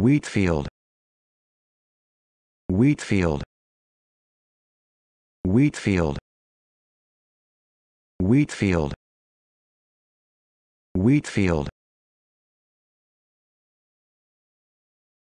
Wheatfield Wheatfield Wheatfield Wheatfield Wheatfield